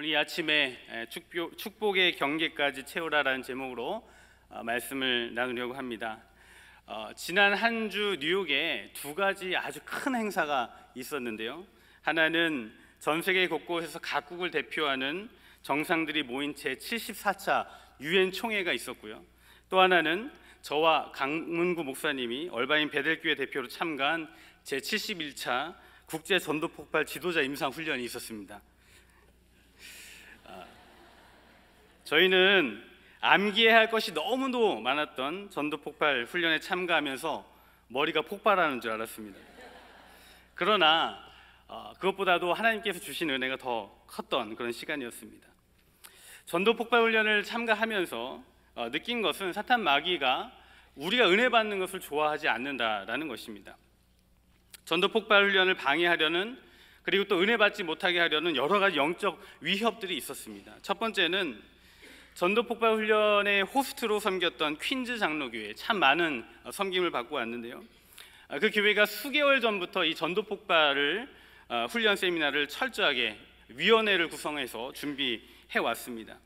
오늘 이 아침에 축복, 의 경계까지 채우라라는 제목으로 어, 말씀을 나누려고 합니다. 어, 지난 한 주 뉴욕에 두 가지 아주 큰 행사가 있었는데요. 하나는 전 세계 곳곳에서 각국을 대표하는 정상들이 모인 제 74차 유엔 총회가 있었고요. 또 하나는 저와 강문구 목사님이 얼바인 베델교회 대표로 참가한 제 71차 국제 전도 폭발 지도자 임상 훈련이 있었습니다. 저희는 암기해야 할 것이 너무도 많았던 전도 폭발 훈련에 참가하면서 머리가 폭발하는 줄 알았습니다. 그러나 어, 그것보다도 하나님께서 주신 은혜가 더 컸던 그런 시간이었습니다. 전도 폭발 훈련을 참가하면서 어, 느낀 것은 사탄 마귀가 우리가 은혜 받는 것을 좋아하지 않는다라는 것입니다. 전도 폭발 훈련을 방해하려는 그리고 또 은혜 받지 못하게 하려는 여러 가지 영적 위협들이 있었습니다. 첫 번째는 전도 폭발 훈련의 호스트로 섬겼던 퀸즈 장로교회 참 많은 어, 섬김을 받고 왔는데요. 아, 그 교회가 수개월 전부터 이 전도 폭발을 어, 훈련 세미나를 철저하게 위원회를 구성해서 준비해 왔습니다.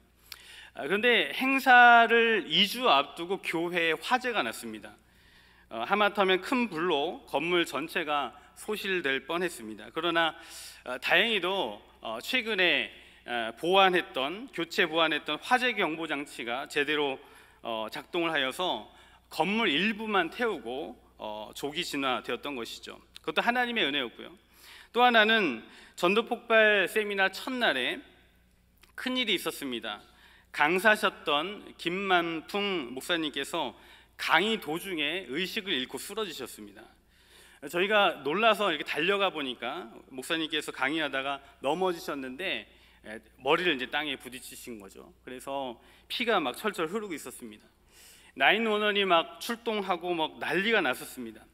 아, 그런데 행사를 2주 앞두고 교회에 화재가 났습니다. 어, 하마터면 큰 불로 건물 전체가 소실될 뻔했습니다. 그러나 다행히도 최근에 보완했던 교체 보완했던 화재 경보 장치가 제대로 어, 작동을 하여서 건물 일부만 태우고 어, 조기 진화되었던 것이죠. 그것도 하나님의 은혜였고요. 또 하나는 전도 폭발 세미나 첫날에 큰 일이 있었습니다. 강사셨던 김만풍 목사님께서 강의 도중에 의식을 잃고 쓰러지셨습니다. 저희가 놀라서 이렇게 달려가 보니까 목사님께서 강의하다가 넘어지셨는데 예, 머리를 이제 땅에 부딪히신 거죠. 그래서 피가 막 철철 흐르고 있었습니다. 나인원이막 출동하고 막 난리가 났었습니다.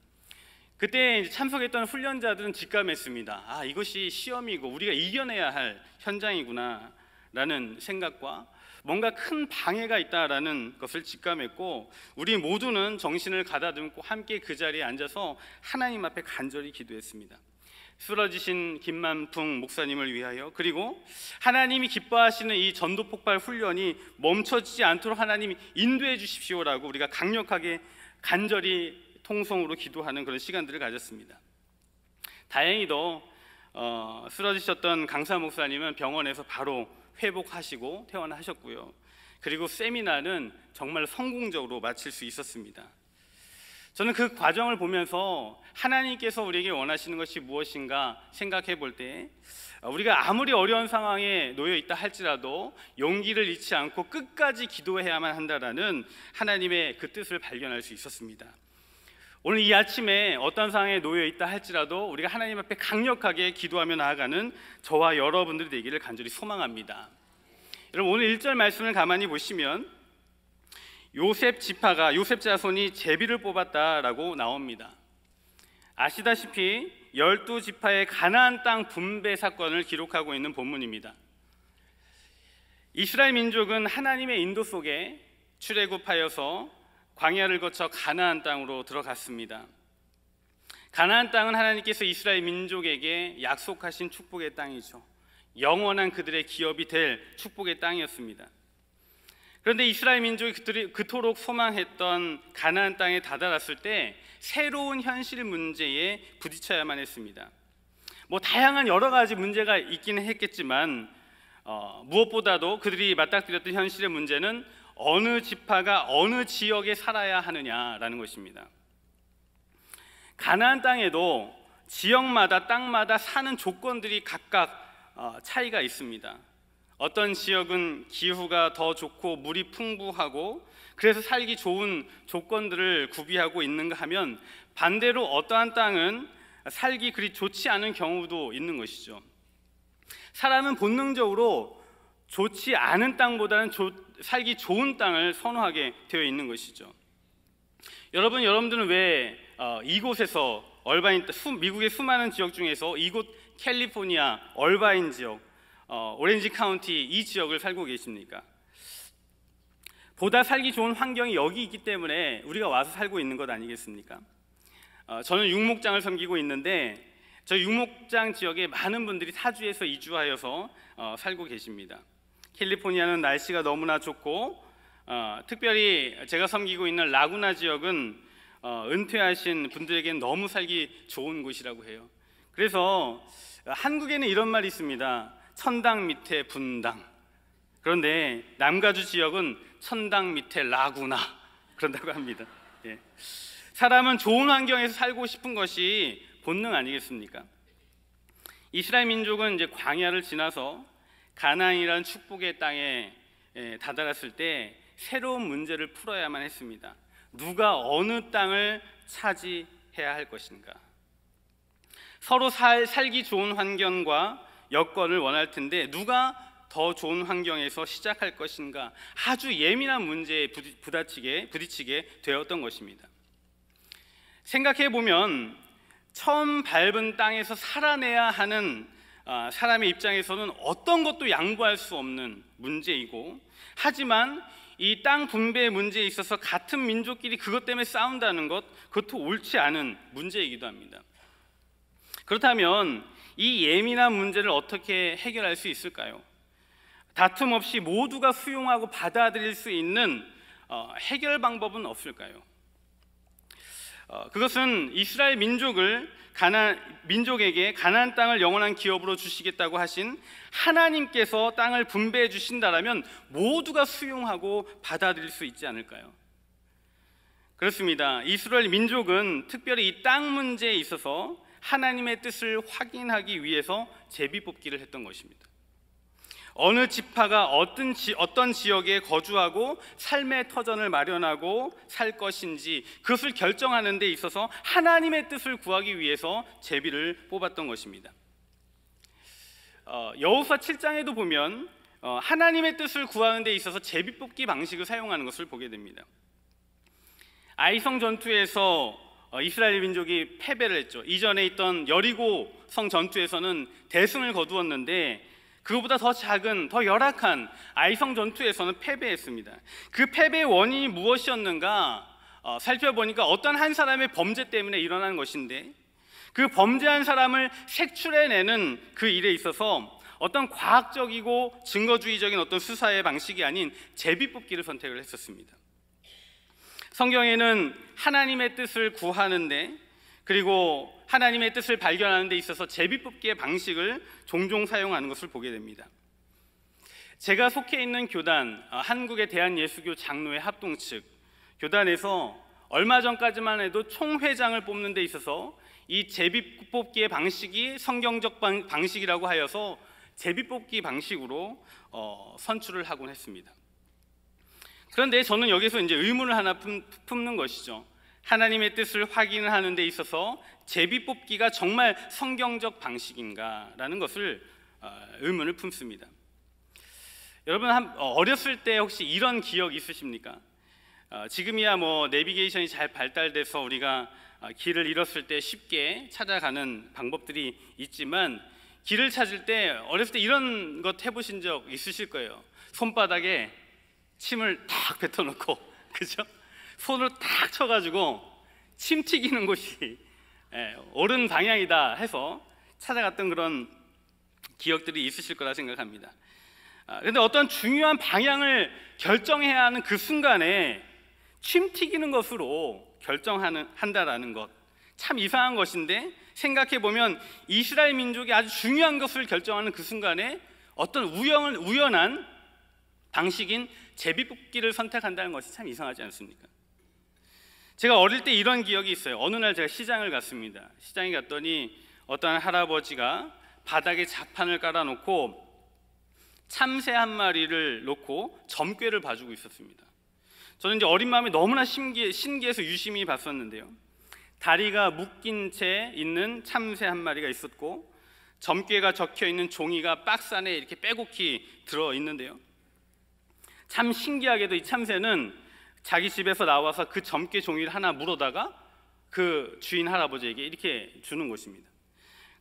그때 참석했던 훈련자들은 직감했습니다. 아 이것이 시험이고 우리가 이겨내야 할 현장이구나라는 생각과 뭔가 큰 방해가 있다라는 것을 직감했고 우리 모두는 정신을 가다듬고 함께 그 자리에 앉아서 하나님 앞에 간절히 기도했습니다. 쓰러지신 김만풍 목사님을 위하여 그리고 하나님이 기뻐하시는 이 전도 폭발 훈련이 멈춰지지 않도록 하나님이 인도해 주십시오라고 우리가 강력하게 간절히 통성으로 기도하는 그런 시간들을 가졌습니다. 다행히도 어, 쓰러지셨던 강사 목사님은 병원에서 바로 회복하시고 퇴원하셨고요. 그리고 세미나는 정말 성공적으로 마칠 수 있었습니다. 저는 그 과정을 보면서 하나님께서 우리에게 원하시는 것이 무엇인가 생각해 볼때 어, 우리가 아무리 어려운 상황에 놓여 있다 할지라도 용기를 잃지 않고 끝까지 기도해야만 한다라는 하나님의 그 뜻을 발견할 수 있었습니다. 오늘 이 아침에 어떤 상황에 놓여 있다 할지라도 우리가 하나님 앞에 강력하게 기도하며 나아가는 저와 여러분들이 되기를 간절히 소망합니다. 여러분 오늘 1절 말씀을 가만히 보시면 요셉 지파가 요셉 자손이 제비를 뽑았다라고 나옵니다. 아시다시피 열두 지파의 가나안 땅 분배 사건을 기록하고 있는 본문입니다. 이스라엘 민족은 하나님의 인도 속에 출애굽하여서 광야를 거쳐 가나안 땅으로 들어갔습니다. 가나안 땅은 하나님께서 이스라엘 민족에게 약속하신 축복의 땅이죠. 영원한 그들의 기업이 될 축복의 땅이었습니다. 그런데 이스라엘 민족이 그들이 그토록 소망했던 가나안 땅에 다다랐을 때 새로운 현실 문제에 부딪혀야만 했습니다. 뭐 다양한 여러 가지 문제가 있기는 했겠지만 어, 무엇보다도 그들이 맞닥뜨렸던 현실의 문제는 어느 지파가 어느 지역에 살아야 하느냐라는 것입니다. 가나안 땅에도 지역마다 땅마다 사는 조건들이 각각 어, 차이가 있습니다. 어떤 지역은 기후가 더 좋고 물이 풍부하고 그래서 살기 좋은 조건들을 구비하고 있는가 하면 반대로 어떠한 땅은 살기 그리 좋지 않은 경우도 있는 것이죠. 사람은 본능적으로 좋지 않은 땅보다는 조, 살기 좋은 땅을 선호하게 되어 있는 것이죠. 여러분, 여러분들은 왜 어, 이곳에서 얼바인 미국의 수많은 지역 중에서 이곳 캘리포니아 얼바인 지역 어, 오렌지 카운티 이 지역을 살고 계십니까? 보다 살기 좋은 환경이 여기 있기 때문에 우리가 와서 살고 있는 것 아니겠습니까? 어, 저는 육목장을 섬기고 있는데 저 육목장 지역에 많은 분들이 타주에서 이주하여서 어, 살고 계십니다. 캘리포니아는 날씨가 너무나 좋고 어, 특별히 제가 섬기고 있는 라구나 지역은 어, 은퇴하신 분들에겐 너무 살기 좋은 곳이라고 해요. 그래서 한국에는 이런 말이 있습니다. 선당 밑에 분당. 그런데 남가주 지역은 선당 밑에 라구나 그런다고 합니다. 예. 사람은 좋은 환경에서 살고 싶은 것이 본능 아니겠습니까? 이스라엘 민족은 이제 광야를 지나서 가나안이라는 축복의 땅에 예, 다다랐을 때 새로운 문제를 풀어야만 했습니다. 누가 어느 땅을 차지해야 할 것인가? 서로 살, 살기 좋은 환경과 여건을 원할 텐데 누가 더 좋은 환경에서 시작할 것인가 아주 예민한 문제에 부딪히게, 부딪히게 되었던 것입니다. 생각해 보면 처음 밟은 땅에서 살아내야 하는 아, 사람의 입장에서는 어떤 것도 양보할 수 없는 문제이고 하지만 이 땅 분배 문제에 있어서 같은 민족끼리 그것 때문에 싸운다는 것 그것도 옳지 않은 문제이기도 합니다. 그렇다면 이 예민한 문제를 어떻게 해결할 수 있을까요? 다툼 없이 모두가 수용하고 받아들일 수 있는 어, 해결 방법은 없을까요? 어, 그것은 이스라엘 민족을 가난 민족에게 가나 땅을 영원한 기업으로 주시겠다고 하신 하나님께서 땅을 분배해 주신다라면 모두가 수용하고 받아들일 수 있지 않을까요? 그렇습니다. 이스라엘 민족은 특별히 이 땅 문제에 있어서 하나님의 뜻을 확인하기 위해서 제비 뽑기를 했던 것입니다. 어느 지파가 어떤, 지, 어떤 지역에 거주하고 삶의 터전을 마련하고 살 것인지 그것을 결정하는 데 있어서 하나님의 뜻을 구하기 위해서 제비를 뽑았던 것입니다. 어, 여호사 7장에도 보면 어, 하나님의 뜻을 구하는 데 있어서 제비 뽑기 방식을 사용하는 것을 보게 됩니다. 아이성 전투에서 어, 이스라엘 민족이 패배를 했죠. 이전에 있던 여리고 성 전투에서는 대승을 거두었는데 그보다 더 작은 더 열악한 아이성 전투에서는 패배했습니다. 그 패배의 원인이 무엇이었는가 어, 살펴보니까 어떤 한 사람의 범죄 때문에 일어난 것인데 그 범죄한 사람을 색출해내는 그 일에 있어서 어떤 과학적이고 증거주의적인 어떤 수사의 방식이 아닌 제비뽑기를 선택을 했었습니다. 성경에는 하나님의 뜻을 구하는데 그리고 하나님의 뜻을 발견하는 데 있어서 제비뽑기의 방식을 종종 사용하는 것을 보게 됩니다. 제가 속해 있는 교단 어, 한국의 대한예수교 장로회 합동 측 교단에서 얼마 전까지만 해도 총회장을 뽑는 데 있어서 이 제비뽑기의 방식이 성경적 방식이라고 하여서 제비뽑기 방식으로 어, 선출을 하곤 했습니다. 그런데 저는 여기서 이제 의문을 하나 품는 것이죠. 하나님의 뜻을 확인하는 데 있어서 제비 뽑기가 정말 성경적 방식인가라는 것을 어, 의문을 품습니다. 여러분 어, 어렸을 때 혹시 이런 기억 있으십니까? 어, 지금이야 뭐 내비게이션이 잘 발달돼서 우리가 길을 잃었을 때 쉽게 찾아가는 방법들이 있지만 길을 찾을 때 어렸을 때 이런 것 해보신 적 있으실 거예요. 손바닥에 침을 탁 뱉어놓고 그죠? 손을 탁 쳐가지고 침 튀기는 곳이 예, 옳은 방향이다 해서 찾아갔던 그런 기억들이 있으실 거라 생각합니다. 그런데 아, 어떤 중요한 방향을 결정해야 하는 그 순간에 침 튀기는 것으로 결정하는 한다라는 것. 참 이상한 것인데 생각해 보면 이스라엘 민족이 아주 중요한 것을 결정하는 그 순간에 어떤 우연 우연한 방식인 제비뽑기를 선택한다는 것이 참 이상하지 않습니까? 제가 어릴 때 이런 기억이 있어요. 어느 날 제가 시장을 갔습니다. 시장에 갔더니 어떤 할아버지가 바닥에 자판을 깔아놓고 참새 한 마리를 놓고 점괘를 봐주고 있었습니다. 저는 이제 어린 마음에 너무나 신기, 신기해서 유심히 봤었는데요. 다리가 묶인 채 있는 참새 한 마리가 있었고 점괘가 적혀 있는 종이가 박스 안에 이렇게 빼곡히 들어 있는데요. 참 신기하게도 이 참새는 자기 집에서 나와서 그 점괘 종이를 하나 물어다가 그 주인 할아버지에게 이렇게 주는 것입니다.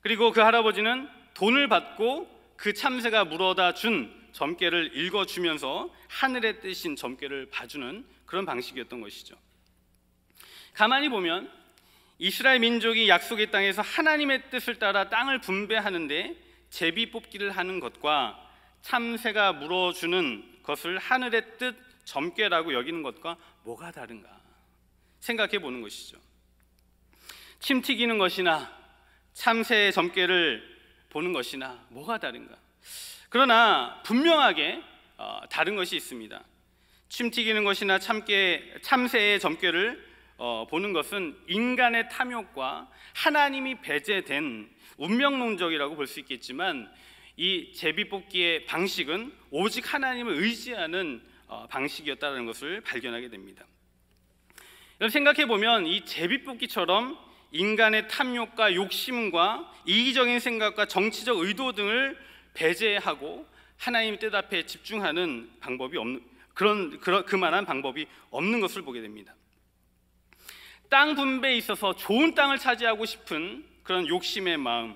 그리고 그 할아버지는 돈을 받고 그 참새가 물어다 준 점괘를 읽어주면서 하늘의 뜻인 점괘를 봐주는 그런 방식이었던 것이죠. 가만히 보면 이스라엘 민족이 약속의 땅에서 하나님의 뜻을 따라 땅을 분배하는데 제비 뽑기를 하는 것과 참새가 물어주는 그 것을 하늘의 뜻 점괘라고 여기는 것과 뭐가 다른가 생각해 보는 것이죠. 침 튀기는 것이나 참새의 점괘를 보는 것이나 뭐가 다른가? 그러나 분명하게 어, 다른 것이 있습니다. 침 튀기는 것이나 참깨, 참새의 점괘를 어, 보는 것은 인간의 탐욕과 하나님이 배제된 운명론적이라고 볼 수 있겠지만 이 제비 뽑기의 방식은 오직 하나님을 의지하는 어, 방식이었다는 것을 발견하게 됩니다. 생각해 보면 이 제비 뽑기처럼 인간의 탐욕과 욕심과 이기적인 생각과 정치적 의도 등을 배제하고 하나님 뜻 앞에 집중하는 방법이 없는 그런 그만한 방법이 없는 것을 보게 됩니다. 땅 분배에 있어서 좋은 땅을 차지하고 싶은 그런 욕심의 마음,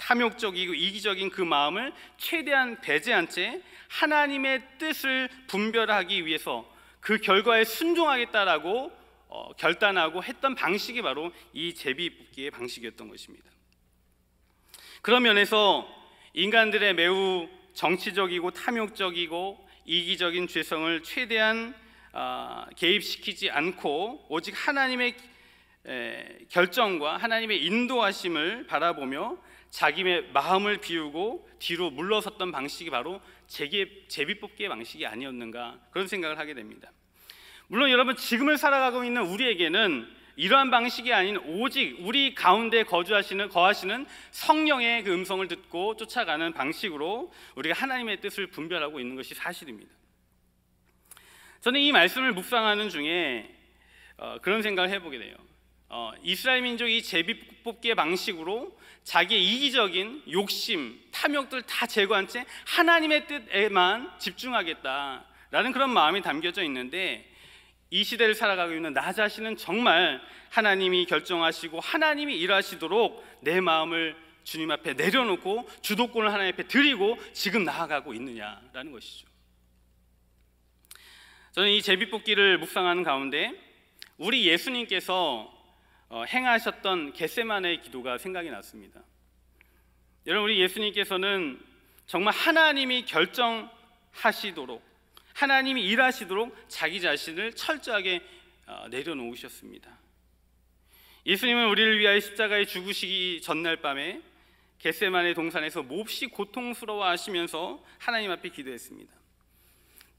탐욕적이고 이기적인 그 마음을 최대한 배제한 채 하나님의 뜻을 분별하기 위해서 그 결과에 순종하겠다라고 어, 결단하고 했던 방식이 바로 이 제비 뽑기의 방식이었던 것입니다. 그런 면에서 인간들의 매우 정치적이고 탐욕적이고 이기적인 죄성을 최대한 어, 개입시키지 않고 오직 하나님의 에, 결정과 하나님의 인도하심을 바라보며 자기의 마음을 비우고 뒤로 물러섰던 방식이 바로 제비, 제비뽑기의 방식이 아니었는가 그런 생각을 하게 됩니다. 물론 여러분 지금을 살아가고 있는 우리에게는 이러한 방식이 아닌 오직 우리 가운데 거주하시는 거하시는 성령의 그 음성을 듣고 쫓아가는 방식으로 우리가 하나님의 뜻을 분별하고 있는 것이 사실입니다. 저는 이 말씀을 묵상하는 중에 어, 그런 생각을 해보게 돼요. 어, 이스라엘 민족이 제비 뽑기의 방식으로 자기의 이기적인 욕심, 탐욕들 다 제거한 채 하나님의 뜻에만 집중하겠다라는 그런 마음이 담겨져 있는데 이 시대를 살아가고 있는 나 자신은 정말 하나님이 결정하시고 하나님이 일하시도록 내 마음을 주님 앞에 내려놓고 주도권을 하나님 앞에 드리고 지금 나아가고 있느냐라는 것이죠. 저는 이 제비뽑기를 묵상하는 가운데 우리 예수님께서 어, 행하셨던 겟세만의 기도가 생각이 났습니다. 여러분 우리 예수님께서는 정말 하나님이 결정하시도록 하나님이 일하시도록 자기 자신을 철저하게 어, 내려놓으셨습니다. 예수님은 우리를 위하여 십자가에 죽으시기 전날 밤에 겟세만의 동산에서 몹시 고통스러워하시면서 하나님 앞에 기도했습니다.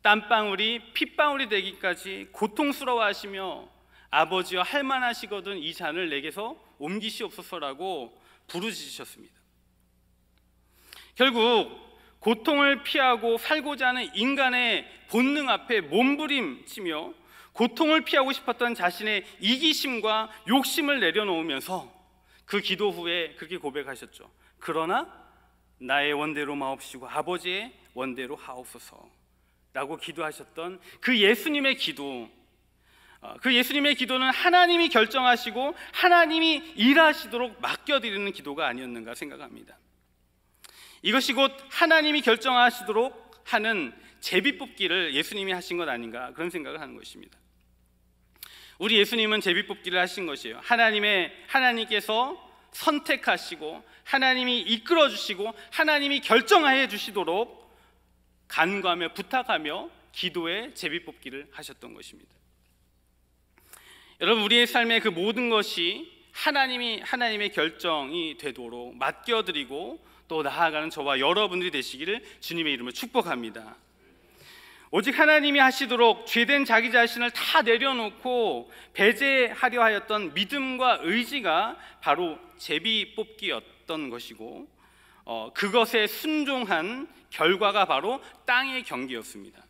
땀방울이 핏방울이 되기까지 고통스러워하시며 아버지와 할만하시거든 이 잔을 내게서 옮기시옵소서라고 부르짖으셨습니다. 결국 고통을 피하고 살고자 하는 인간의 본능 앞에 몸부림치며 고통을 피하고 싶었던 자신의 이기심과 욕심을 내려놓으면서 그 기도 후에 그렇게 고백하셨죠. 그러나 나의 원대로 마옵시고 아버지의 원대로 하옵소서라고 기도하셨던 그 예수님의 기도 어, 그 예수님의 기도는 하나님이 결정하시고 하나님이 일하시도록 맡겨드리는 기도가 아니었는가 생각합니다. 이것이 곧 하나님이 결정하시도록 하는 제비뽑기를 예수님이 하신 것 아닌가 그런 생각을 하는 것입니다. 우리 예수님은 제비뽑기를 하신 것이에요. 하나님의 하나님께서 선택하시고 하나님이 이끌어 주시고 하나님이 결정하여 주시도록 간과하며 부탁하며 기도의 제비뽑기를 하셨던 것입니다. 여러분 우리의 삶의 그 모든 것이 하나님이 하나님의 결정이 되도록 맡겨드리고 또 나아가는 저와 여러분들이 되시기를 주님의 이름으로 축복합니다. 오직 하나님이 하시도록 죄된 자기 자신을 다 내려놓고 배제하려 하였던 믿음과 의지가 바로 제비 뽑기였던 것이고 어, 그것에 순종한 결과가 바로 땅의 경기였습니다.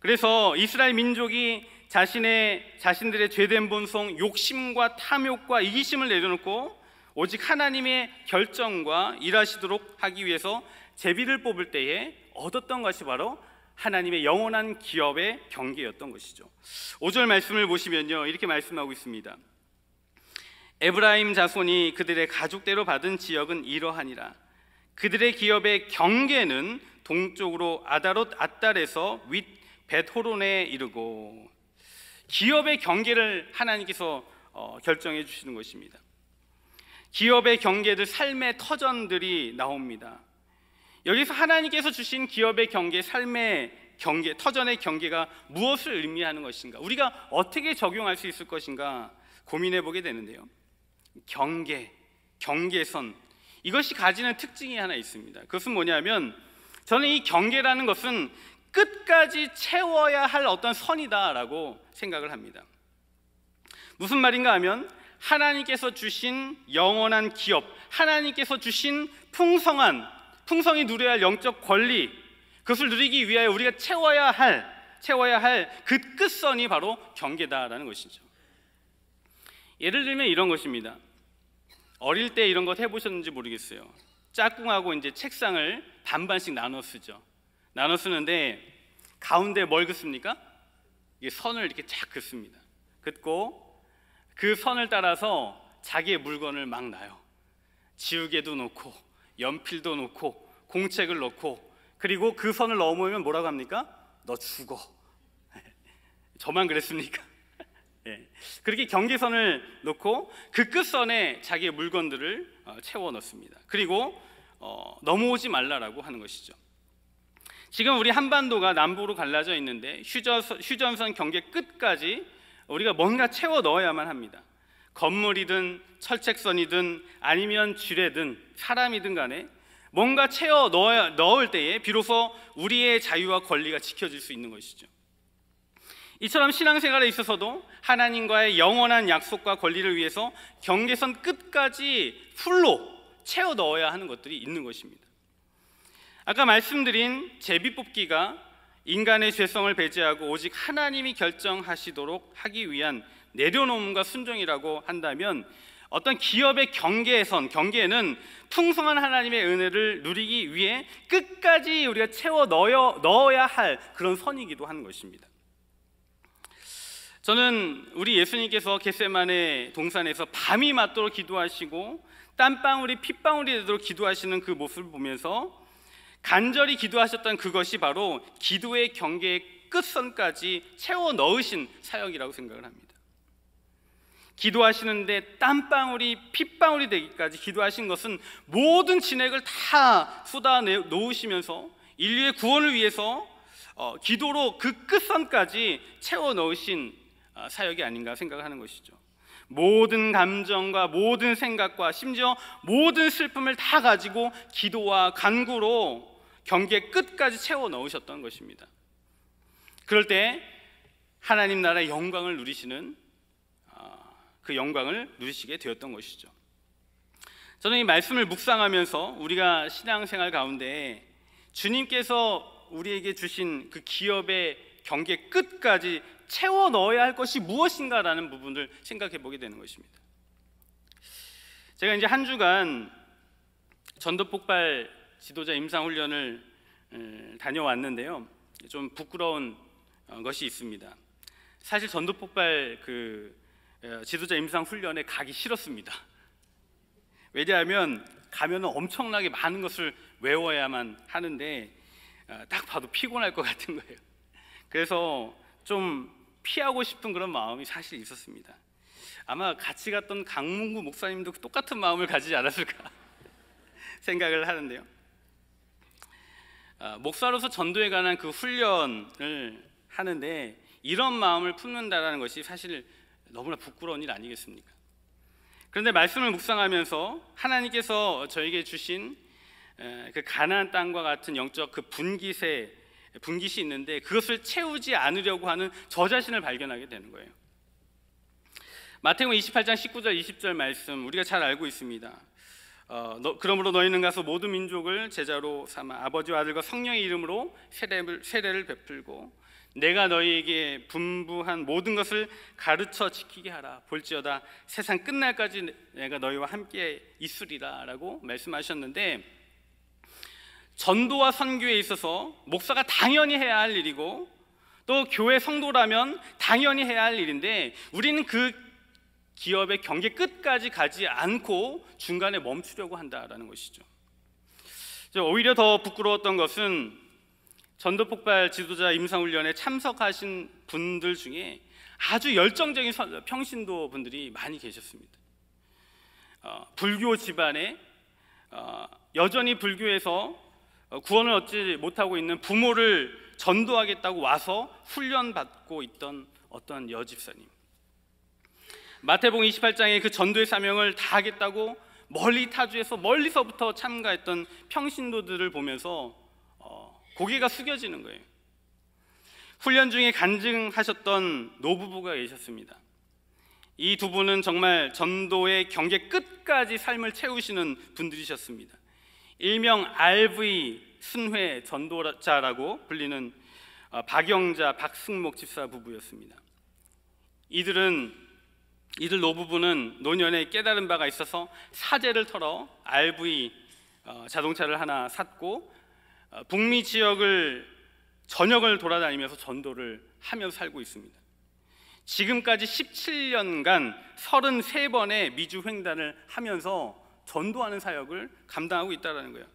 그래서 이스라엘 민족이 자신의 자신들의 죄된 본성, 욕심과 탐욕과 이기심을 내려놓고 오직 하나님의 결정과 일하시도록 하기 위해서 제비를 뽑을 때에 얻었던 것이 바로 하나님의 영원한 기업의 경계였던 것이죠. 5절 말씀을 보시면요. 이렇게 말씀하고 있습니다. 에브라임 자손이 그들의 가족대로 받은 지역은 이러하니라. 그들의 기업의 경계는 동쪽으로 아다롯 아달에서 윗벳토론에 이르고 기업의 경계를 하나님께서 어, 결정해 주시는 것입니다. 기업의 경계들 삶의 터전들이 나옵니다. 여기서 하나님께서 주신 기업의 경계, 삶의 경계, 터전의 경계가 무엇을 의미하는 것인가? 우리가 어떻게 적용할 수 있을 것인가 고민해 보게 되는데요. 경계, 경계선 이것이 가지는 특징이 하나 있습니다. 그것은 뭐냐면 저는 이 경계라는 것은 끝까지 채워야 할 어떤 선이다라고 생각을 합니다. 무슨 말인가 하면 하나님께서 주신 영원한 기업, 하나님께서 주신 풍성한 풍성히 누려야 할 영적 권리, 그것을 누리기 위하여 우리가 채워야 할 채워야 할 그 끝선이 바로 경계다라는 것이죠. 예를 들면 이런 것입니다. 어릴 때 이런 것 해보셨는지 모르겠어요. 짝꿍하고 이제 책상을 반반씩 나눠 쓰죠. 나눠 쓰는데 가운데 뭘 긋습니까? 이 선을 이렇게 쫙 긋습니다. 긋고 그 선을 따라서 자기의 물건을 막 놔요. 지우개도 놓고 연필도 놓고 공책을 놓고 그리고 그 선을 넘으면 뭐라고 합니까? 너 죽어. 저만 그랬습니까? 예. 그렇게 경계선을 놓고 그 끝선에 자기의 물건들을 어, 채워 넣습니다. 그리고 어, 넘어오지 말라라고 하는 것이죠. 지금 우리 한반도가 남부로 갈라져 있는데 휴전선, 휴전선 경계 끝까지 우리가 뭔가 채워 넣어야만 합니다. 건물이든 철책선이든 아니면 지뢰든 사람이든 간에 뭔가 채워 넣어야, 넣을 때에 비로소 우리의 자유와 권리가 지켜질 수 있는 것이죠. 이처럼 신앙생활에 있어서도 하나님과의 영원한 약속과 권리를 위해서 경계선 끝까지 풀로 채워 넣어야 하는 것들이 있는 것입니다. 아까 말씀드린 제비 뽑기가 인간의 죄성을 배제하고 오직 하나님이 결정하시도록 하기 위한 내려놓음과 순종이라고 한다면 어떤 기업의 경계에선 경계는 에 풍성한 하나님의 은혜를 누리기 위해 끝까지 우리가 채워 넣어야, 넣어야 할 그런 선이기도 한 것입니다. 저는 우리 예수님께서 겟세만의 동산에서 밤이 맞도록 기도하시고 땀방울이 핏방울이 되도록 기도하시는 그 모습을 보면서 간절히 기도하셨던 그것이 바로 기도의 경계의 끝선까지 채워 넣으신 사역이라고 생각을 합니다. 기도하시는데 땀방울이 핏방울이 되기까지 기도하신 것은 모든 진액을 다 쏟아 놓으시면서 인류의 구원을 위해서 어, 기도로 그 끝선까지 채워 넣으신 어, 사역이 아닌가 생각하는 것이죠. 모든 감정과 모든 생각과 심지어 모든 슬픔을 다 가지고 기도와 간구로 경계 끝까지 채워 넣으셨던 것입니다. 그럴 때 하나님 나라의 영광을 누리시는 아, 그 영광을 누리시게 되었던 것이죠. 저는 이 말씀을 묵상하면서 우리가 신앙생활 가운데 주님께서 우리에게 주신 그 기업의 경계 끝까지 채워 넣어야 할 것이 무엇인가라는 부분을 생각해 보게 되는 것입니다. 제가 이제 한 주간 전도 폭발 지도자 임상훈련을 다녀왔는데요. 좀 부끄러운 어, 것이 있습니다. 사실 전도 폭발 그 지도자 임상 훈련에 가기 싫었습니다. 왜냐하면 가면 엄청나게 많은 것을 외워야만 하는데 어, 딱 봐도 피곤할 것 같은 거예요. 그래서 좀 피하고 싶은 그런 마음이 사실 있었습니다. 아마 같이 갔던 강문구 목사님도 똑같은 마음을 가지지 않았을까 생각을 하는데요. 어, 목사로서 전도에 관한 그 훈련을 하는데 이런 마음을 품는다라는 것이 사실 너무나 부끄러운 일 아니겠습니까? 그런데 말씀을 묵상하면서 하나님께서 저에게 주신 그 가나안 땅과 같은 영적 그 분기세 분깃이 있는데 그것을 채우지 않으려고 하는 저 자신을 발견하게 되는 거예요. 마태복음 28장 19절 20절 말씀 우리가 잘 알고 있습니다. 어, 너, 그러므로 너희는 가서 모든 민족을 제자로 삼아 아버지와 아들과 성령의 이름으로 세례를, 세례를 베풀고 내가 너희에게 분부한 모든 것을 가르쳐 지키게 하라 볼지어다 세상 끝날까지 내가 너희와 함께 있으리라라고 말씀하셨는데 전도와 선교에 있어서 목사가 당연히 해야 할 일이고 또 교회 성도라면 당연히 해야 할 일인데 우리는 그 기업의 경계 끝까지 가지 않고 중간에 멈추려고 한다라는 것이죠. 오히려 더 부끄러웠던 것은 전도 폭발 지도자 임상훈련에 참석하신 분들 중에 아주 열정적인 평신도 분들이 많이 계셨습니다. 어, 불교 집안에 어, 여전히 불교에서 어, 구원을 얻지 못하고 있는 부모를 전도하겠다고 와서 훈련받고 있던 어떤 여집사님. 마태복음 2 8장에그 전도의 사명을 다 하겠다고 멀리 타주에서 멀리서부터 참가했던 평신도들을 보면서 어, 고개가 숙여지는 거예요. 훈련 중에 간증하셨던 노부부가 계셨습니다. 이 두 분은 정말 전도의 경계 끝까지 삶을 채우시는 분들이셨습니다. 일명 RV 순회 전도자라고 불리는 어, 박영자, 박승목 집사 부부였습니다. 이들은 이들 노부부는 노년에 깨달은 바가 있어서 사재를 털어 RV 어, 자동차를 하나 샀고 어, 북미 지역을 전역을 돌아다니면서 전도를 하며 살고 있습니다. 지금까지 17년간 33번의 미주 횡단을 하면서 전도하는 사역을 감당하고 있다라는 거예요.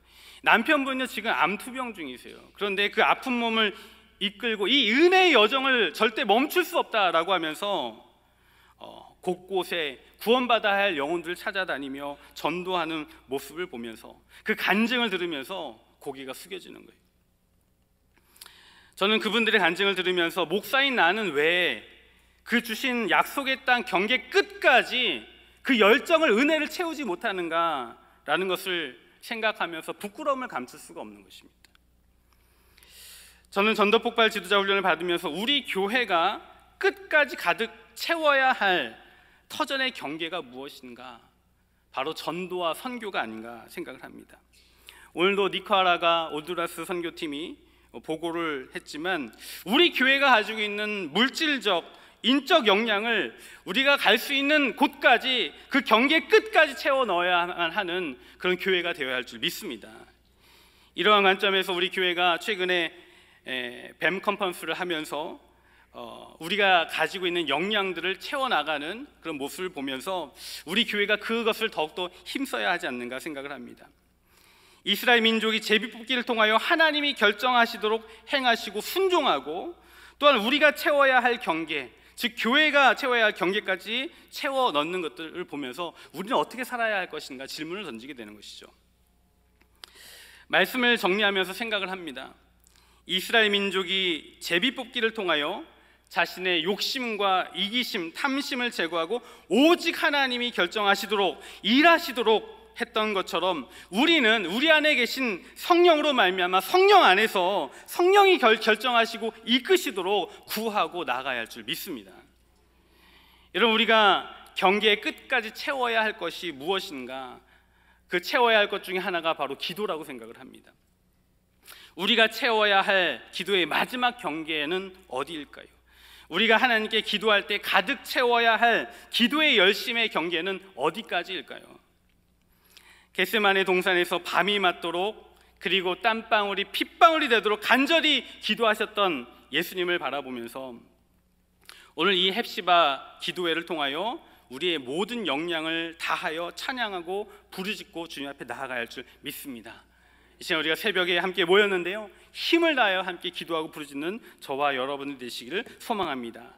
남편분요 지금 암투병 중이세요. 그런데 그 아픈 몸을 이끌고 이 은혜의 여정을 절대 멈출 수 없다라고 하면서 곳곳에 구원받아야 할 영혼들을 찾아다니며 전도하는 모습을 보면서 그 간증을 들으면서 고기가 숙여지는 거예요. 저는 그분들의 간증을 들으면서 목사인 나는 왜 그 주신 약속의 땅 경계 끝까지 그 열정을 은혜를 채우지 못하는가라는 것을 생각하면서 부끄러움을 감출 수가 없는 것입니다. 저는 전도 폭발 지도자 훈련을 받으면서 우리 교회가 끝까지 가득 채워야 할 터전의 경계가 무엇인가? 바로 전도와 선교가 아닌가 생각을 합니다. 오늘도 니카라가 오드라스 선교팀이 보고를 했지만 우리 교회가 가지고 있는 물질적 인적 역량을 우리가 갈 수 있는 곳까지 그 경계 끝까지 채워 넣어야만 하는 그런 교회가 되어야 할 줄 믿습니다. 이러한 관점에서 우리 교회가 최근에 뱀 컨퍼런스를 하면서 어, 우리가 가지고 있는 역량들을 채워나가는 그런 모습을 보면서 우리 교회가 그것을 더욱더 힘써야 하지 않는가 생각을 합니다. 이스라엘 민족이 제비뽑기를 통하여 하나님이 결정하시도록 행하시고 순종하고 또한 우리가 채워야 할 경계, 즉 교회가 채워야 할 경계까지 채워 넣는 것들을 보면서 우리는 어떻게 살아야 할 것인가 질문을 던지게 되는 것이죠. 말씀을 정리하면서 생각을 합니다. 이스라엘 민족이 제비 뽑기를 통하여 자신의 욕심과 이기심, 탐심을 제거하고 오직 하나님이 결정하시도록 일하시도록 했던 것처럼 우리는 우리 안에 계신 성령으로 말미암아 성령 안에서 성령이 결, 결정하시고 이끄시도록 구하고 나가야 할 줄 믿습니다. 여러분 우리가 경계의 끝까지 채워야 할 것이 무엇인가? 그 채워야 할 것 중에 하나가 바로 기도라고 생각을 합니다. 우리가 채워야 할 기도의 마지막 경계는 어디일까요? 우리가 하나님께 기도할 때 가득 채워야 할 기도의 열심의 경계는 어디까지일까요? 겟세만의 동산에서 밤이 맞도록 그리고 땀방울이 핏방울이 되도록 간절히 기도하셨던 예수님을 바라보면서 오늘 이 햅시바 기도회를 통하여 우리의 모든 역량을 다하여 찬양하고 부르짖고 주님 앞에 나아가야 할 줄 믿습니다. 이 시간 우리가 새벽에 함께 모였는데요. 힘을 다하여 함께 기도하고 부르짖는 저와 여러분들 되시기를 소망합니다.